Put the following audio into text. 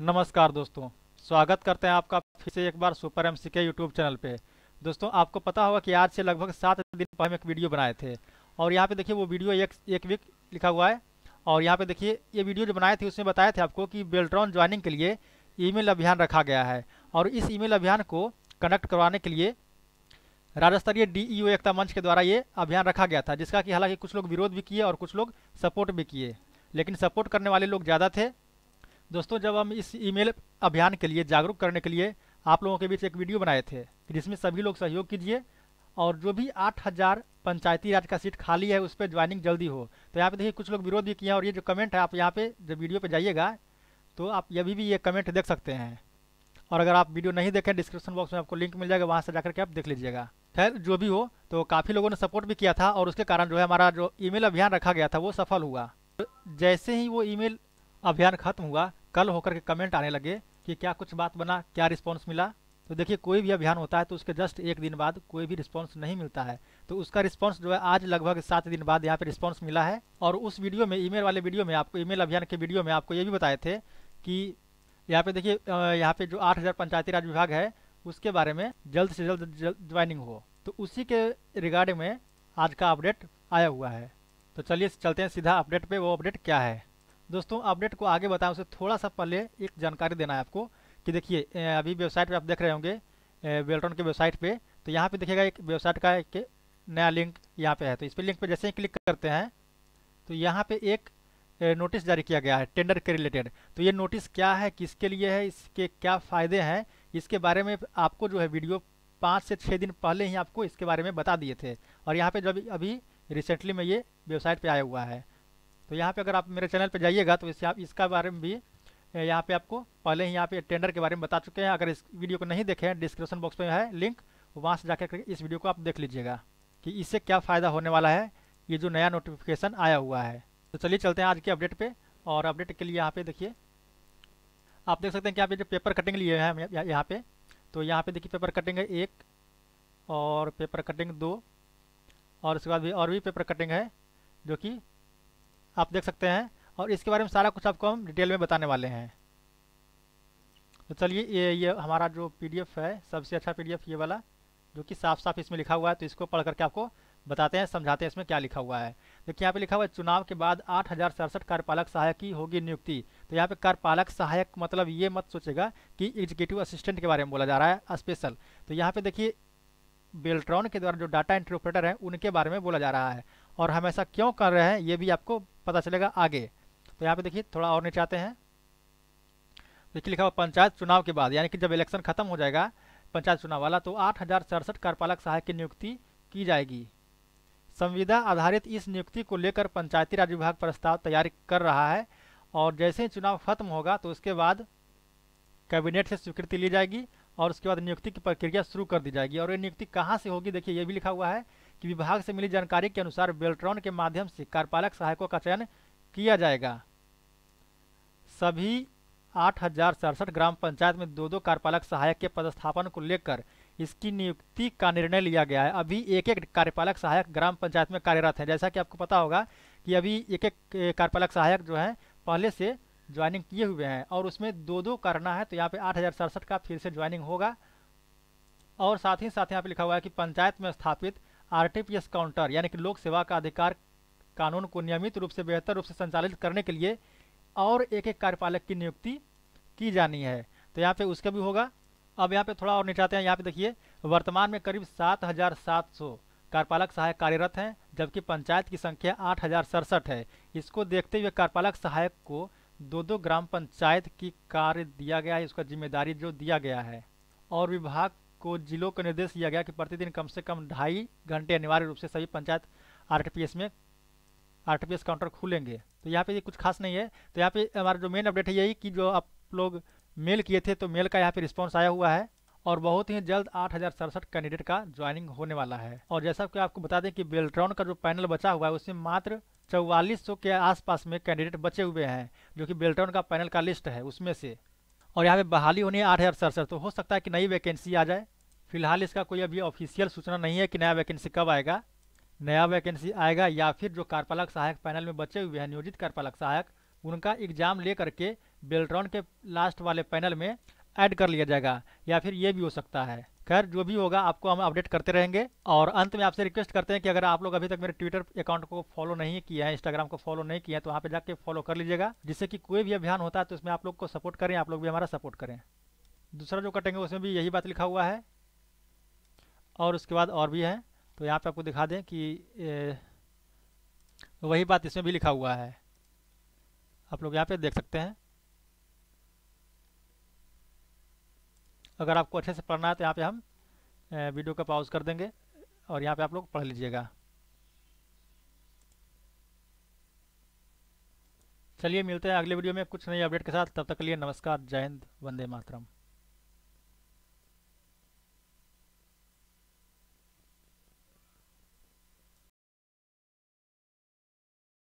नमस्कार दोस्तों स्वागत करते हैं आपका फिर से एक बार सुपर एम सी के यूट्यूब चैनल पे दोस्तों आपको पता होगा कि आज से लगभग सात दिन पहले एक वीडियो बनाए थे और यहाँ पे देखिए वो वीडियो एक एक वीक लिखा हुआ है और यहाँ पे देखिए ये वीडियो जो बनाए थे उसमें बताए थे आपको कि बेल्ट्रॉन ज्वाइनिंग के लिए ई अभियान रखा गया है और इस ई अभियान को कनेक्ट करवाने के लिए राज्य स्तरीय डी ई e एकता मंच के द्वारा ये अभियान रखा गया था जिसका कि हालांकि कुछ लोग विरोध भी किए और कुछ लोग सपोर्ट भी किए लेकिन सपोर्ट करने वाले लोग ज़्यादा थे दोस्तों जब हम इस ईमेल अभियान के लिए जागरूक करने के लिए आप लोगों के बीच एक वीडियो बनाए थे जिसमें सभी लोग सहयोग कीजिए और जो भी आठ हज़ार पंचायती राज का सीट खाली है उस पर ज्वाइनिंग जल्दी हो तो यहाँ पे देखिए कुछ लोग विरोध भी किए हैं और ये जो कमेंट है आप यहाँ पे जब वीडियो पे जाइएगा तो आप ये भी, ये कमेंट देख सकते हैं और अगर आप वीडियो नहीं देखें डिस्क्रिप्शन बॉक्स में आपको लिंक मिल जाएगा वहाँ से जाकर के आप देख लीजिएगा खैर जो भी हो तो काफ़ी लोगों ने सपोर्ट भी किया था और उसके कारण जो है हमारा जो ई अभियान रखा गया था वो सफल हुआ तो जैसे ही वो ई अभियान खत्म हुआ कल होकर के कमेंट आने लगे कि क्या कुछ बात बना क्या रिस्पॉन्स मिला तो देखिए कोई भी अभियान होता है तो उसके जस्ट एक दिन बाद कोई भी रिस्पॉन्स नहीं मिलता है तो उसका रिस्पॉन्स जो है आज लगभग सात दिन बाद यहाँ पे रिस्पॉन्स मिला है और उस वीडियो में ईमेल वाले वीडियो में आपको ईमेल अभियान के वीडियो में आपको ये भी बताए थे कि यहाँ पे देखिए यहाँ पे जो आठ पंचायती राज विभाग है उसके बारे में जल्द से जल्द ज्वाइनिंग हो तो उसी के रिगार्डिंग में आज का अपडेट आया हुआ है तो चलिए चलते हैं सीधा अपडेट पर वो अपडेट क्या है दोस्तों अपडेट को आगे बताएं उससे थोड़ा सा पहले एक जानकारी देना है आपको कि देखिए अभी वेबसाइट पे आप देख रहे होंगे बेल्टन के वेबसाइट पे तो यहाँ पे देखिएगा एक वेबसाइट का एक नया लिंक यहाँ पे है तो इस पर लिंक पे जैसे ही क्लिक करते हैं तो यहाँ पे एक नोटिस जारी किया गया है टेंडर के रिलेटेड तो ये नोटिस क्या है किसके लिए है इसके क्या फ़ायदे हैं इसके बारे में आपको जो है वीडियो पाँच से छः दिन पहले ही आपको इसके बारे में बता दिए थे और यहाँ पर जब अभी रिसेंटली में ये वेबसाइट पर आया हुआ है तो यहाँ पे अगर आप मेरे चैनल पे जाइएगा तो इससे आप इसका बारे में भी यहाँ पे आपको पहले ही यहाँ पे टेंडर के बारे में बता चुके हैं अगर इस वीडियो को नहीं देखे डिस्क्रिप्शन बॉक्स में है लिंक वहाँ से जाकर इस वीडियो को आप देख लीजिएगा कि इससे क्या फ़ायदा होने वाला है ये जो नया नोटिफिकेशन आया हुआ है तो चलिए चलते हैं आज के अपडेट पर और अपडेट के लिए यहाँ पर देखिए आप देख सकते हैं कि आप ये जो पेपर कटिंग लिए हैं यहाँ पर तो यहाँ पर देखिए पेपर कटिंग है एक और पेपर कटिंग दो और उसके बाद भी और भी पेपर कटिंग है जो कि आप देख सकते हैं और इसके बारे में सारा कुछ आपको हम डिटेल में बताने वाले हैं तो चलिए ये ये हमारा जो पीडीएफ है सबसे अच्छा पीडीएफ ये वाला जो कि साफ साफ इसमें लिखा हुआ है तो इसको पढ़ करके आपको बताते हैं समझाते हैं इसमें क्या लिखा हुआ है देखिए यहाँ पे लिखा हुआ है चुनाव के बाद आठ हज़ार सड़सठ कार्यपालक सहायक की होगी नियुक्ति तो यहाँ पे कार्यपालक सहायक मतलब ये मत सोचेगा कि एग्जीक्यूटिव असिस्टेंट के बारे में बोला जा रहा है स्पेशल तो यहाँ पे देखिए बेल्ट्रॉन के द्वारा जो डाटा इंटरप्रेटर हैं उनके बारे में बोला जा रहा है और हम ऐसा क्यों कर रहे हैं ये भी आपको पता चलेगा आगे तो यहाँ पे देखिए थोड़ा और नीचे आते हैं देखिए लिखा हुआ पंचायत चुनाव के बाद यानी कि जब इलेक्शन खत्म हो जाएगा पंचायत चुनाव वाला तो आठ कार्यपालक सहायक की नियुक्ति की जाएगी संविदा आधारित इस नियुक्ति को लेकर पंचायती राज विभाग प्रस्ताव तैयार कर रहा है और जैसे ही चुनाव खत्म होगा तो उसके बाद कैबिनेट से स्वीकृति ली जाएगी और उसके बाद नियुक्ति की प्रक्रिया शुरू कर दी जाएगी और ये नियुक्ति कहाँ से होगी देखिए ये भी लिखा हुआ है कि विभाग से मिली जानकारी के अनुसार बेल्ट्रॉन के माध्यम से कार्यपालक सहायकों का चयन किया जाएगा सभी आठ ग्राम पंचायत में दो दो कार्यपालक सहायक के पदस्थापन को लेकर इसकी नियुक्ति का निर्णय लिया गया है अभी एक एक कार्यपालक सहायक ग्राम पंचायत में कार्यरत हैं जैसा कि आपको पता होगा कि अभी एक एक कार्यपालक सहायक जो है पहले से ज्वाइनिंग किए हुए हैं और उसमें दो दो करना है तो यहाँ पे आठ का फिर से ज्वाइनिंग होगा और साथ ही साथ यहाँ पे लिखा हुआ है कि पंचायत में स्थापित आरटीपीएस काउंटर यानी कि लोक सेवा का अधिकार कानून को नियमित रूप से बेहतर रूप से संचालित करने के लिए और एक एक कार्यपालक की नियुक्ति की जानी है तो यहाँ पे उसका भी होगा अब यहाँ पे थोड़ा और निचाते हैं यहाँ पे देखिए वर्तमान में करीब सात हजार सात सौ कार्यपालक सहायक कार्यरत हैं जबकि पंचायत की संख्या आठ हजार सड़सठ है इसको देखते हुए कार्यपालक सहायक को दो दो ग्राम पंचायत की कार्य दिया गया है उसका जिम्मेदारी जो दिया गया है और विभाग को जिलों को निर्देश दिया गया कि प्रतिदिन कम से कम ढाई घंटे अनिवार्य रूप से सभी पंचायत आर में आर काउंटर खुलेंगे तो यहाँ पे ये कुछ खास नहीं है तो यहाँ पे हमारा जो मेन अपडेट है यही कि जो आप लोग मेल किए थे तो मेल का यहाँ पे रिस्पॉन्स आया हुआ है और बहुत ही जल्द आठ कैंडिडेट का ज्वाइनिंग होने वाला है और जैसा कि आपको बता दें कि बेल्ट्रॉन का जो पैनल बचा हुआ है उसमें मात्र चौवालीस के आसपास में कैंडिडेट बचे हुए हैं जो कि बेल्ट्रॉन का पैनल का लिस्ट है उसमें से और यहाँ पे बहाली होनी है आठ हज़ार सड़सठ तो हो सकता है कि नई वैकेंसी आ जाए फिलहाल इसका कोई अभी ऑफिशियल सूचना नहीं है कि नया वैकेंसी कब आएगा नया वैकेंसी आएगा या फिर जो कार्यपालक सहायक पैनल में बचे हुए हैं नियोजित कार्यपालक सहायक उनका एग्जाम ले करके बेल्ट्रॉन के लास्ट वाले पैनल में ऐड कर लिया जाएगा या फिर ये भी हो सकता है खैर जो भी होगा आपको हम अपडेट करते रहेंगे और अंत में आपसे रिक्वेस्ट करते हैं कि अगर आप लोग अभी तक मेरे ट्विटर अकाउंट को फॉलो नहीं किया है इंस्टाग्राम को फॉलो नहीं किया है तो वहाँ पे जाके फॉलो कर लीजिएगा जिससे कि कोई भी अभियान होता है तो उसमें आप लोग को सपोर्ट करें आप लोग भी हमारा सपोर्ट करें दूसरा जो कटेंगे उसमें भी यही बात लिखा हुआ है और उसके बाद और भी है तो यहाँ पर आपको दिखा दें कि ए, वही बात इसमें भी लिखा हुआ है आप लोग यहाँ पर देख सकते हैं अगर आपको अच्छे से पढ़ना है तो यहाँ पे हम वीडियो का पॉज कर देंगे और यहाँ पे आप लोग पढ़ लीजिएगा चलिए मिलते हैं अगले वीडियो में कुछ नई अपडेट के साथ तब तक के लिए नमस्कार जय हिंद वंदे मातरम